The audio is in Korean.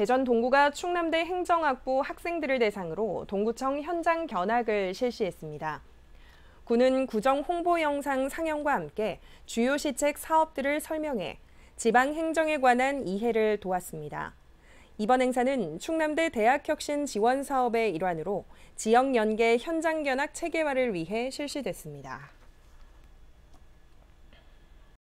대전 동구가 충남대 행정학부 학생들을 대상으로 동구청 현장 견학을 실시했습니다. 군은 구정 홍보 영상 상영과 함께 주요 시책 사업들을 설명해 지방 행정에 관한 이해를 도왔습니다. 이번 행사는 충남대 대학혁신 지원 사업의 일환으로 지역 연계 현장 견학 체계화를 위해 실시됐습니다.